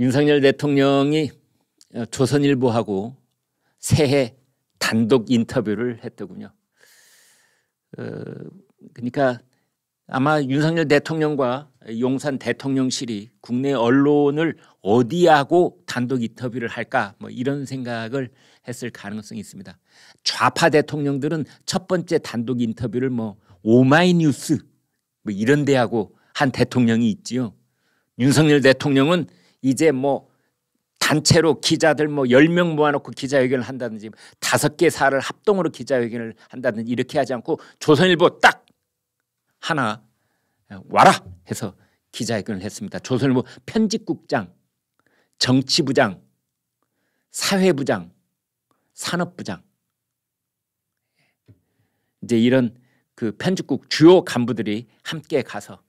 윤석열 대통령이 조선일보하고 새해 단독 인터뷰를 했더군요. 어, 그러니까 아마 윤석열 대통령과 용산 대통령실이 국내 언론을 어디하고 단독 인터뷰를 할까 뭐 이런 생각을 했을 가능성이 있습니다. 좌파 대통령들은 첫 번째 단독 인터뷰를 뭐 오마이뉴스 뭐 이런 데하고 한 대통령이 있지요. 윤석열 대통령은 이제 뭐 단체로 기자들 뭐1 0명 모아놓고 기자회견을 한다든지 5개 사를 합동으로 기자회견을 한다든지 이렇게 하지 않고 조선일보 딱 하나 와라 해서 기자회견을 했습니다. 조선일보 편집국장, 정치부장, 사회부장, 산업부장 이제 이런 그 편집국 주요 간부들이 함께 가서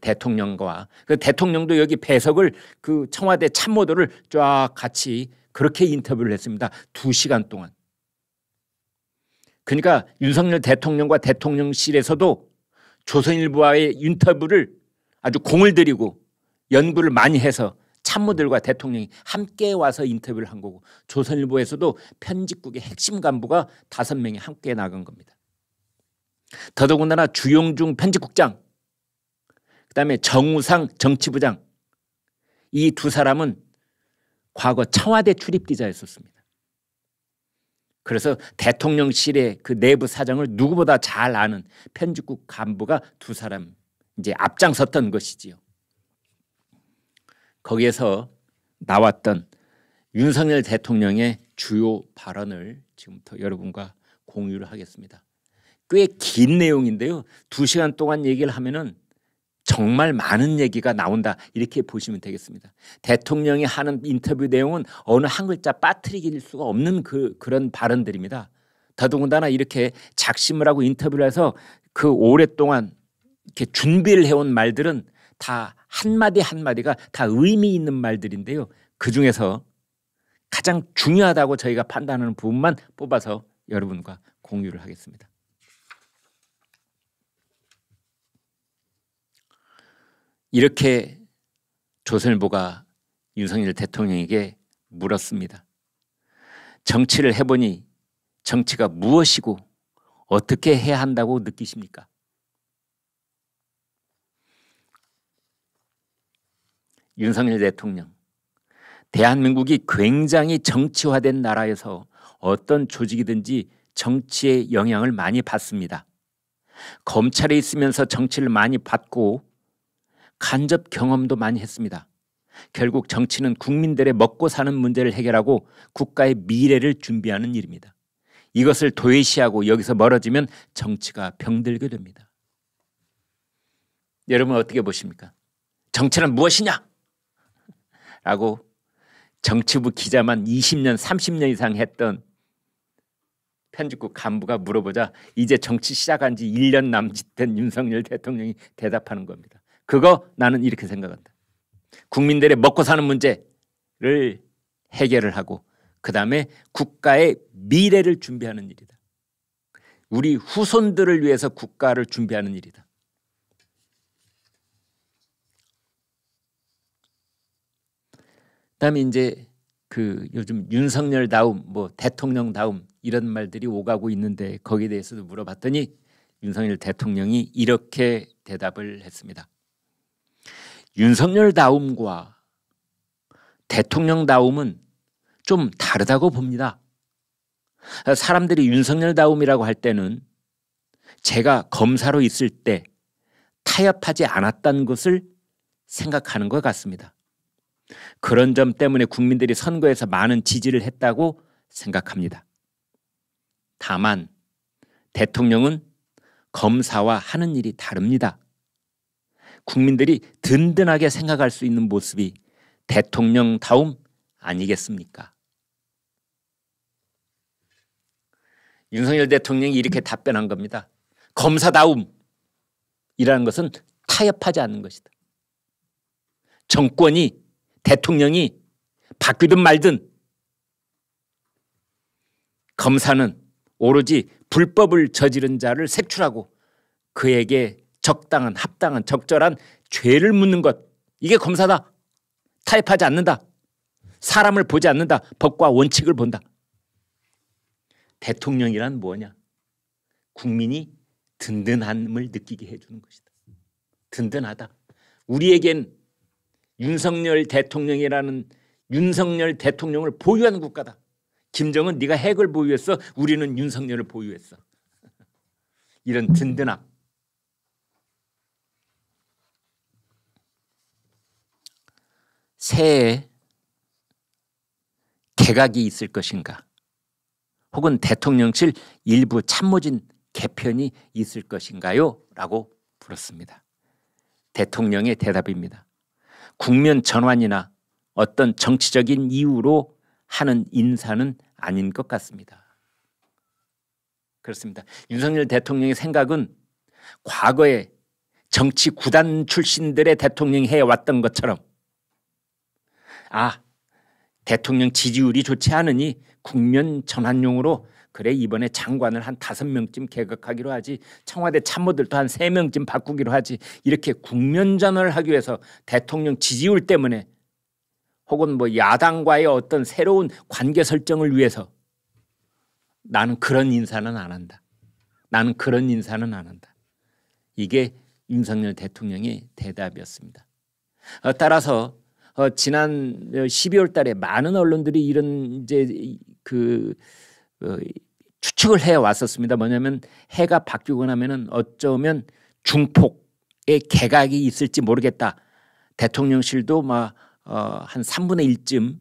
대통령과 그 대통령도 여기 배석을 그 청와대 참모들을 쫙 같이 그렇게 인터뷰를 했습니다. 두 시간 동안. 그러니까 윤석열 대통령과 대통령실에서도 조선일보와의 인터뷰를 아주 공을 들이고 연구를 많이 해서 참모들과 대통령이 함께 와서 인터뷰를 한 거고 조선일보에서도 편집국의 핵심 간부가 다섯 명이 함께 나간 겁니다. 더더군다나 주용중 편집국장 그다음에 정우상 정치부장 이 두 사람은 과거 청와대 출입 기자였었습니다. 그래서 대통령실의 그 내부 사정을 누구보다 잘 아는 편집국 간부가 두 사람 이제 앞장섰던 것이지요. 거기에서 나왔던 윤석열 대통령의 주요 발언을 지금부터 여러분과 공유를 하겠습니다. 꽤 긴 내용인데요. 두 시간 동안 얘기를 하면은 정말 많은 얘기가 나온다 이렇게 보시면 되겠습니다. 대통령이 하는 인터뷰 내용은 어느 한 글자 빠뜨리길 수가 없는 그, 그런 발언들입니다. 더더군다나 이렇게 작심을 하고 인터뷰를 해서 그 오랫동안 이렇게 준비를 해온 말들은 다 한마디 한마디가 다 의미 있는 말들인데요. 그 중에서 가장 중요하다고 저희가 판단하는 부분만 뽑아서 여러분과 공유를 하겠습니다. 이렇게 조선일보가 윤석열 대통령에게 물었습니다. 정치를 해보니 정치가 무엇이고 어떻게 해야 한다고 느끼십니까? 윤석열 대통령, 대한민국이 굉장히 정치화된 나라에서 어떤 조직이든지 정치의 영향을 많이 받습니다. 검찰에 있으면서 정치를 많이 받고 간접 경험도 많이 했습니다. 결국 정치는 국민들의 먹고 사는 문제를 해결하고 국가의 미래를 준비하는 일입니다. 이것을 도외시하고 여기서 멀어지면 정치가 병들게 됩니다. 여러분 어떻게 보십니까? 정치란 무엇이냐? 라고 정치부 기자만 20년, 30년 이상 했던 편집국 간부가 물어보자 이제 정치 시작한 지 1년 남짓된 윤석열 대통령이 대답하는 겁니다. 그거 나는 이렇게 생각한다. 국민들의 먹고 사는 문제를 해결을 하고 그 다음에 국가의 미래를 준비하는 일이다. 우리 후손들을 위해서 국가를 준비하는 일이다. 그다음에 이제 그 요즘 윤석열 다움 뭐 대통령 다움 이런 말들이 오가고 있는데 거기에 대해서도 물어봤더니 윤석열 대통령이 이렇게 대답을 했습니다. 윤석열다움과 대통령다움은 좀 다르다고 봅니다. 사람들이 윤석열다움이라고 할 때는 제가 검사로 있을 때 타협하지 않았다는 것을 생각하는 것 같습니다. 그런 점 때문에 국민들이 선거에서 많은 지지를 했다고 생각합니다. 다만 대통령은 검사와 하는 일이 다릅니다. 국민들이 든든하게 생각할 수 있는 모습이 대통령다움 아니겠습니까? 윤석열 대통령이 이렇게 답변한 겁니다. 검사다움이라는 것은 타협하지 않는 것이다. 정권이 대통령이 바뀌든 말든 검사는 오로지 불법을 저지른 자를 색출하고 그에게 적당한 합당한 적절한 죄를 묻는 것 이게 검사다. 타협하지 않는다. 사람을 보지 않는다. 법과 원칙을 본다. 대통령이란 뭐냐? 국민이 든든함을 느끼게 해주는 것이다. 든든하다. 우리에겐 윤석열 대통령이라는 윤석열 대통령을 보유한 국가다. 김정은 네가 핵을 보유했어. 우리는 윤석열을 보유했어. 이런 든든함. 새해 개각이 있을 것인가 혹은 대통령실 일부 참모진 개편이 있을 것인가요? 라고 물었습니다. 대통령의 대답입니다. 국면 전환이나 어떤 정치적인 이유로 하는 인사는 아닌 것 같습니다. 그렇습니다. 윤석열 대통령의 생각은 과거에 정치 구단 출신들의 대통령이 해왔던 것처럼 아 대통령 지지율이 좋지 않으니 국면 전환용으로 그래 이번에 장관을 한 다섯 명쯤 개각하기로 하지 청와대 참모들도 한 세 명쯤 바꾸기로 하지 이렇게 국면 전환을 하기 위해서 대통령 지지율 때문에 혹은 뭐 야당과의 어떤 새로운 관계 설정을 위해서 나는 그런 인사는 안 한다. 나는 그런 인사는 안 한다. 이게 윤석열 대통령의 대답이었습니다. 어, 따라서 어, 지난 12월 어, 달에 많은 언론들이 이런 이제 그 어, 추측을 해 왔었습니다. 뭐냐면 해가 바뀌고 나면은 어쩌면 중폭의 개각이 있을지 모르겠다. 대통령실도 막한 어, 3분의 1쯤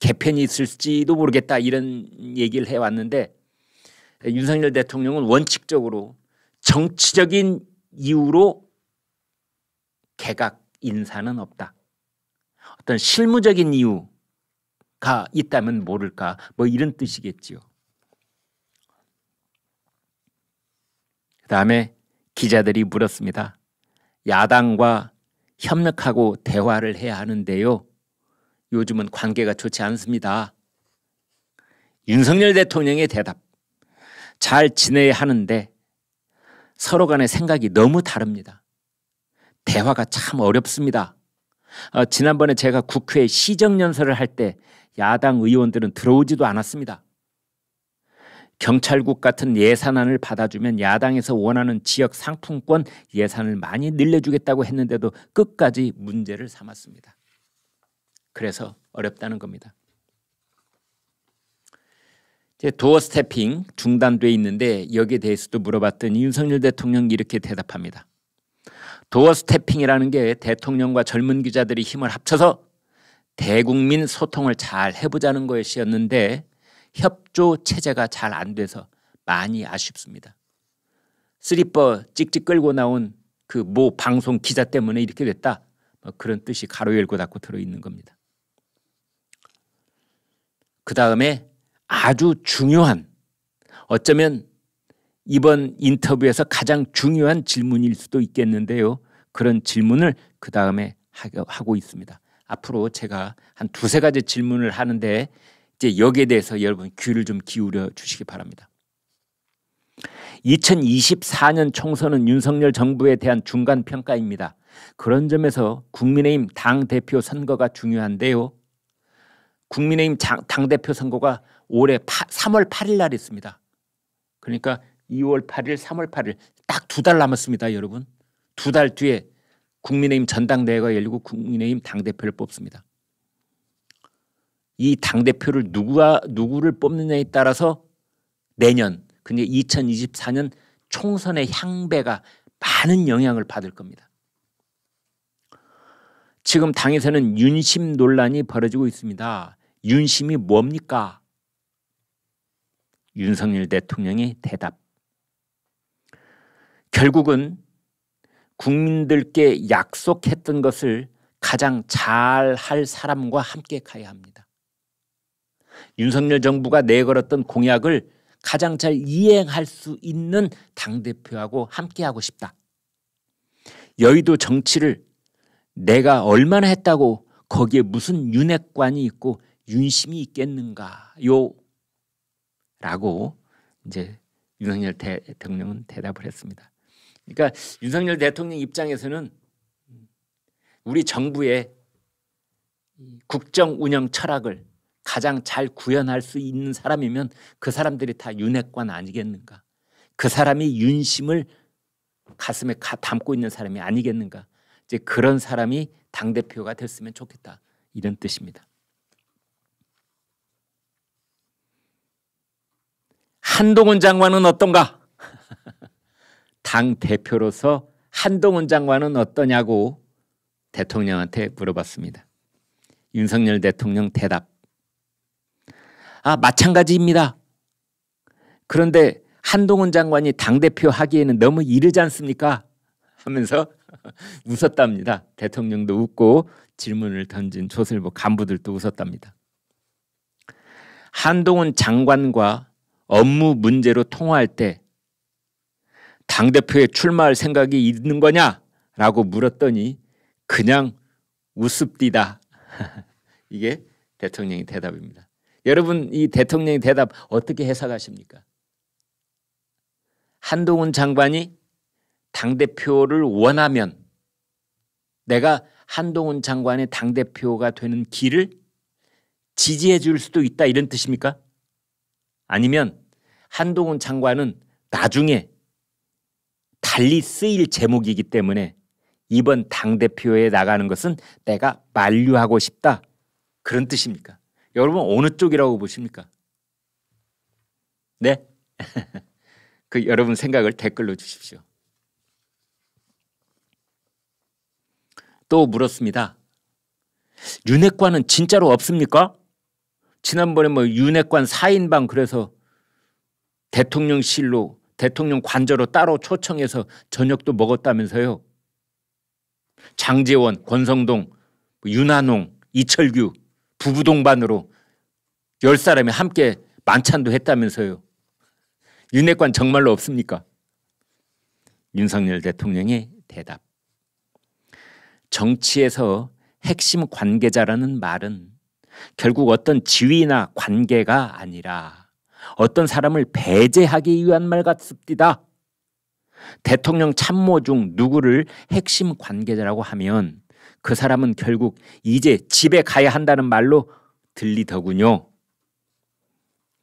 개편이 있을지도 모르겠다 이런 얘기를 해 왔는데 윤석열 대통령은 원칙적으로 정치적인 이유로 개각 인사는 없다. 어떤 실무적인 이유가 있다면 모를까 뭐 이런 뜻이겠지요. 그 다음에 기자들이 물었습니다. 야당과 협력하고 대화를 해야 하는데요. 요즘은 관계가 좋지 않습니다. 윤석열 대통령의 대답. 잘 지내야 하는데 서로 간의 생각이 너무 다릅니다. 대화가 참 어렵습니다. 어, 지난번에 제가 국회 시정연설을 할 때 야당 의원들은 들어오지도 않았습니다. 경찰국 같은 예산안을 받아주면 야당에서 원하는 지역 상품권 예산을 많이 늘려주겠다고 했는데도 끝까지 문제를 삼았습니다. 그래서 어렵다는 겁니다. 도어 스태핑 중단돼 있는데 여기에 대해서도 물어봤더니 윤석열 대통령이 이렇게 대답합니다. 도어 스태핑이라는 게 대통령과 젊은 기자들이 힘을 합쳐서 대국민 소통을 잘 해보자는 것이었는데 협조 체제가 잘 안 돼서 많이 아쉽습니다. 쓰리퍼 찍찍 끌고 나온 그 모 방송 기자 때문에 이렇게 됐다. 뭐 그런 뜻이 가로 열고 닫고 들어있는 겁니다. 그 다음에 아주 중요한 어쩌면 이번 인터뷰에서 가장 중요한 질문일 수도 있겠는데요. 그런 질문을 그 다음에 하고 있습니다. 앞으로 제가 한 두세 가지 질문을 하는데 이제 여기에 대해서 여러분 귀를 좀 기울여 주시기 바랍니다. 2024년 총선은 윤석열 정부에 대한 중간 평가입니다. 그런 점에서 국민의힘 당 대표 선거가 중요한데요. 국민의힘 당 대표 선거가 올해 3월 8일 날 있습니다. 그러니까 2월 8일, 3월 8일 딱 두 달 남았습니다, 여러분. 두 달 뒤에 국민의힘 전당대회가 열리고 국민의힘 당대표를 뽑습니다. 이 당대표를 누구가 누구를 뽑느냐에 따라서 내년 근데 그러니까 2024년 총선의 향배가 많은 영향을 받을 겁니다. 지금 당에서는 윤심 논란이 벌어지고 있습니다. 윤심이 뭡니까? 윤석열 대통령의 대답. 결국은 국민들께 약속했던 것을 가장 잘 할 사람과 함께 가야 합니다. 윤석열 정부가 내걸었던 공약을 가장 잘 이행할 수 있는 당대표하고 함께하고 싶다. 여의도 정치를 내가 얼마나 했다고 거기에 무슨 윤핵관이 있고 윤심이 있겠는가요? 라고 이제 윤석열 대통령은 대답을 했습니다. 그러니까 윤석열 대통령 입장에서는 우리 정부의 국정 운영 철학을 가장 잘 구현할 수 있는 사람이면 그 사람들이 다 윤핵관 아니겠는가? 그 사람이 윤심을 가슴에 가, 담고 있는 사람이 아니겠는가? 이제 그런 사람이 당 대표가 됐으면 좋겠다 이런 뜻입니다. 한동훈 장관은 어떤가? 당 대표로서 한동훈 장관은 어떠냐고 대통령한테 물어봤습니다. 윤석열 대통령 대답. 아, 마찬가지입니다. 그런데 한동훈 장관이 당대표 하기에는 너무 이르지 않습니까? 하면서 웃었답니다. 대통령도 웃고 질문을 던진 조선일보 간부들도 웃었답니다. 한동훈 장관과 업무 문제로 통화할 때 당대표에 출마할 생각이 있는 거냐라고 물었더니 그냥 웃습디다. 이게 대통령의 대답입니다. 여러분 이 대통령의 대답 어떻게 해석하십니까? 한동훈 장관이 당대표를 원하면 내가 한동훈 장관의 당대표가 되는 길을 지지해 줄 수도 있다 이런 뜻입니까? 아니면 한동훈 장관은 나중에 달리 쓰일 제목이기 때문에 이번 당대표에 나가는 것은 내가 만류하고 싶다. 그런 뜻입니까? 여러분 어느 쪽이라고 보십니까? 네? 그 여러분 생각을 댓글로 주십시오. 또 물었습니다. 윤핵관은 진짜로 없습니까? 지난번에 뭐 윤핵관 4인방 그래서 대통령실로 대통령 관저로 따로 초청해서 저녁도 먹었다면서요. 장재원, 권성동, 뭐 윤한홍, 이철규 부부 동반으로 열 사람이 함께 만찬도 했다면서요. 윤핵관 정말로 없습니까? 윤석열 대통령의 대답. 정치에서 핵심 관계자라는 말은 결국 어떤 지위나 관계가 아니라 어떤 사람을 배제하기 위한 말 같습니다. 대통령 참모 중 누구를 핵심 관계자라고 하면 그 사람은 결국 이제 집에 가야 한다는 말로 들리더군요.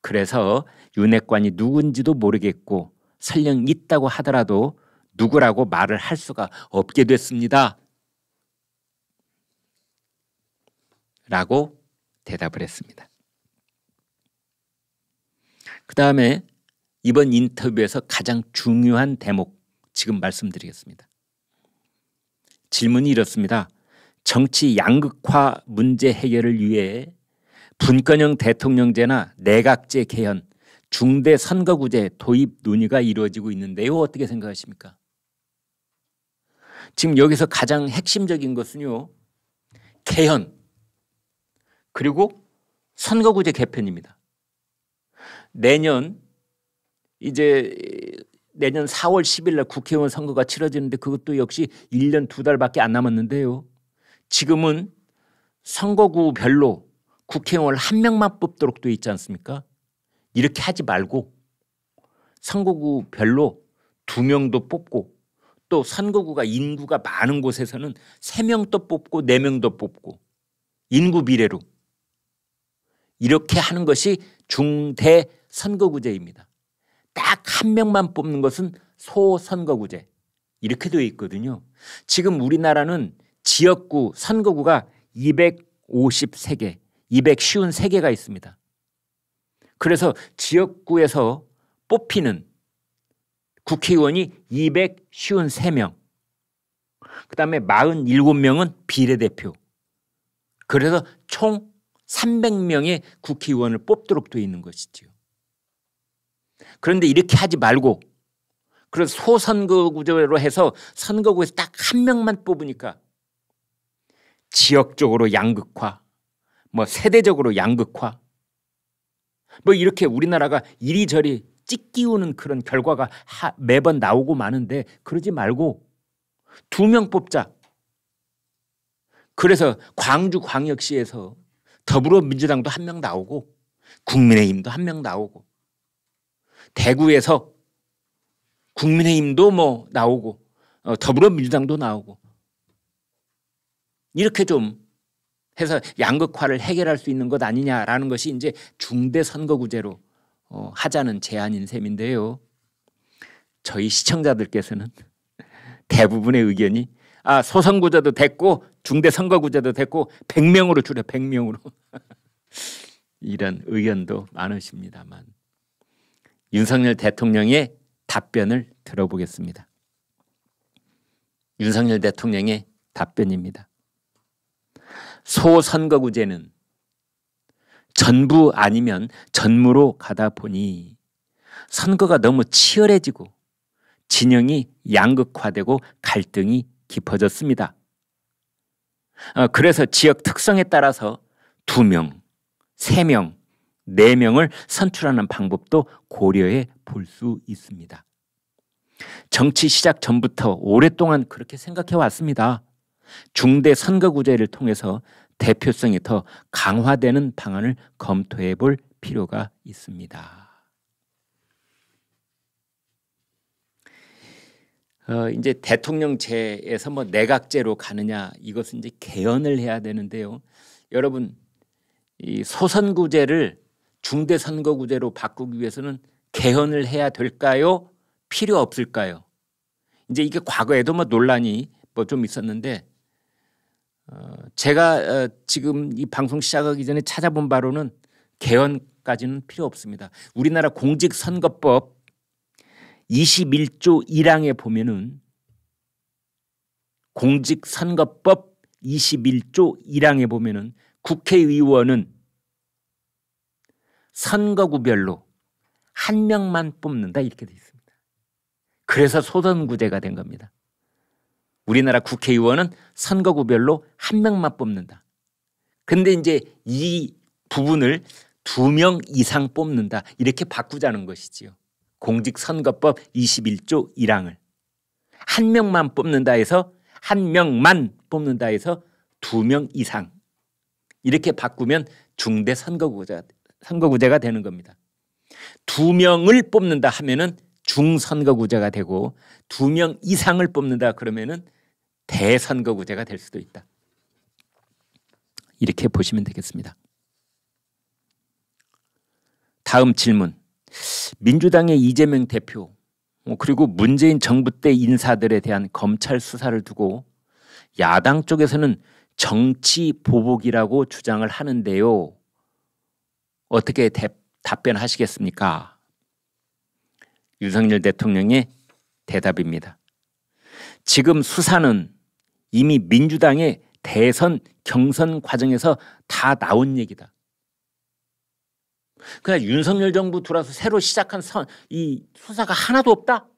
그래서 윤핵관이 누군지도 모르겠고 설령 있다고 하더라도 누구라고 말을 할 수가 없게 됐습니다. 라고 대답을 했습니다. 그 다음에 이번 인터뷰에서 가장 중요한 대목 지금 말씀드리겠습니다. 질문이 이렇습니다. 정치 양극화 문제 해결을 위해 분권형 대통령제나 내각제 개헌, 중대 선거구제 도입 논의가 이루어지고 있는데요. 어떻게 생각하십니까? 지금 여기서 가장 핵심적인 것은요. 개헌 그리고 선거구제 개편입니다. 내년 이제 내년 4월 10일 날 국회의원 선거가 치러지는데 그것도 역시 1년 두 달밖에 안 남았는데요. 지금은 선거구별로 국회의원 을한 명만 뽑도록 돼 있지 않습니까? 이렇게 하지 말고 선거구별로 두 명도 뽑고 또 선거구가 인구가 많은 곳에서는 세 명도 뽑고 네 명도 뽑고 인구 비례로 이렇게 하는 것이 중대 선거구제입니다. 딱 한 명만 뽑는 것은 소선거구제 이렇게 되어 있거든요. 지금 우리나라는 지역구 선거구가 253개 253개가 있습니다. 그래서 지역구에서 뽑히는 국회의원이 253명 그 다음에 47명은 비례대표 그래서 총 300명의 국회의원을 뽑도록 되어 있는 것이지요. 그런데 이렇게 하지 말고 그런 소선거 구조로 해서 선거구에서 딱 한 명만 뽑으니까 지역적으로 양극화, 뭐 세대적으로 양극화, 뭐 이렇게 우리나라가 이리저리 찢기우는 그런 결과가 하, 매번 나오고 마는데 그러지 말고 두 명 뽑자. 그래서 광주 광역시에서 더불어민주당도 한 명 나오고 국민의힘도 한 명 나오고 대구에서 국민의힘도 뭐 나오고 어, 더불어민주당도 나오고 이렇게 좀 해서 양극화를 해결할 수 있는 것 아니냐라는 것이 이제 중대 선거구제로 어, 하자는 제안인 셈인데요. 저희 시청자들께서는 대부분의 의견이 아 소선구제도 됐고 중대 선거구제도 됐고 100명으로 줄여 100명으로 이런 의견도 많으십니다만 윤석열 대통령의 답변을 들어보겠습니다. 윤석열 대통령의 답변입니다. 소선거구제는 전부 아니면 전무로 가다 보니 선거가 너무 치열해지고 진영이 양극화되고 갈등이 깊어졌습니다. 어, 그래서 지역 특성에 따라서 2명, 3명, 4명을 선출하는 방법도 고려해 볼 수 있습니다. 정치 시작 전부터 오랫동안 그렇게 생각해 왔습니다. 중대 선거구제를 통해서 대표성이 더 강화되는 방안을 검토해 볼 필요가 있습니다. 어, 이제 대통령제에서 뭐 내각제로 가느냐 이것은 이제 개헌을 해야 되는데요. 여러분 이 소선구제를 중대선거구제로 바꾸기 위해서는 개헌을 해야 될까요? 필요 없을까요? 이제 이게 과거에도 뭐 논란이 뭐 좀 있었는데 어 제가 어, 지금 이 방송 시작하기 전에 찾아본 바로는 개헌까지는 필요 없습니다. 우리나라 공직선거법 21조 1항에 보면은 공직선거법 21조 1항에 보면은 국회의원은 선거구별로 한 명만 뽑는다 이렇게 돼 있습니다. 그래서 소선구제가 된 겁니다. 우리나라 국회의원은 선거구별로 한 명만 뽑는다. 근데 이제 이 부분을 두 명 이상 뽑는다 이렇게 바꾸자는 것이지요. 공직선거법 21조 1항을 한 명만 뽑는다 해서 한 명만 뽑는다 해서 두 명 이상 이렇게 바꾸면 중대 선거구제가 선거구제가 되는 겁니다. 두 명을 뽑는다 하면은 중선거구제가 되고 두 명 이상을 뽑는다 그러면은 대선거구제가 될 수도 있다. 이렇게 보시면 되겠습니다. 다음 질문. 민주당의 이재명 대표 어, 그리고 문재인 정부 때 인사들에 대한 검찰 수사를 두고 야당 쪽에서는 정치 보복이라고 주장을 하는데요. 어떻게 대, 답변하시겠습니까? 윤석열 대통령의 대답입니다. 지금 수사는 이미 민주당의 대선 경선 과정에서 다 나온 얘기다. 그러 윤석열 정부 들어서 새로 시작한 선, 이 수사가 하나도 없다.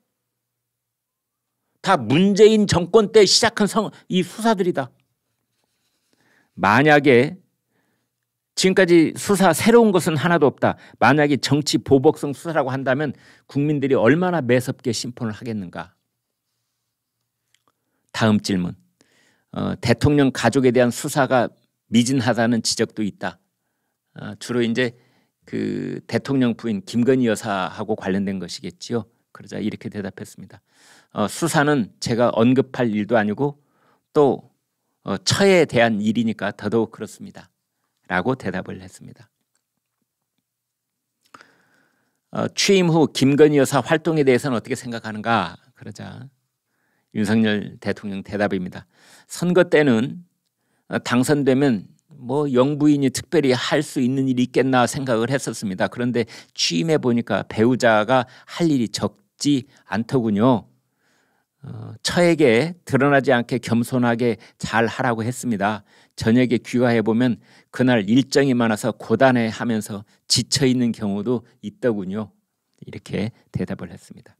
다 문재인 정권 때 시작한 성, 이 수사들이다. 만약에 지금까지 수사 새로운 것은 하나도 없다. 만약에 정치 보복성 수사라고 한다면 국민들이 얼마나 매섭게 심판을 하겠는가. 다음 질문. 어, 대통령 가족에 대한 수사가 미진하다는 지적도 있다. 어, 주로 이제 그 대통령 부인 김건희 여사하고 관련된 것이겠지요. 그러자 이렇게 대답했습니다. 어, 수사는 제가 언급할 일도 아니고 또 어, 처에 대한 일이니까 더더욱 그렇습니다. 라고 대답을 했습니다. 어, 취임 후 김건희 여사 활동에 대해서는 어떻게 생각하는가 그러자 윤석열 대통령 대답입니다. 선거 때는 어, 당선되면 뭐 영부인이 특별히 할 수 있는 일이 있겠나 생각을 했었습니다. 그런데 취임해 보니까 배우자가 할 일이 적지 않더군요. 어, 처에게 드러나지 않게 겸손하게 잘 하라고 했습니다. 저녁에 귀화해 보면 그날 일정이 많아서 고단해 하면서 지쳐 있는 경우도 있더군요. 이렇게 대답을 했습니다.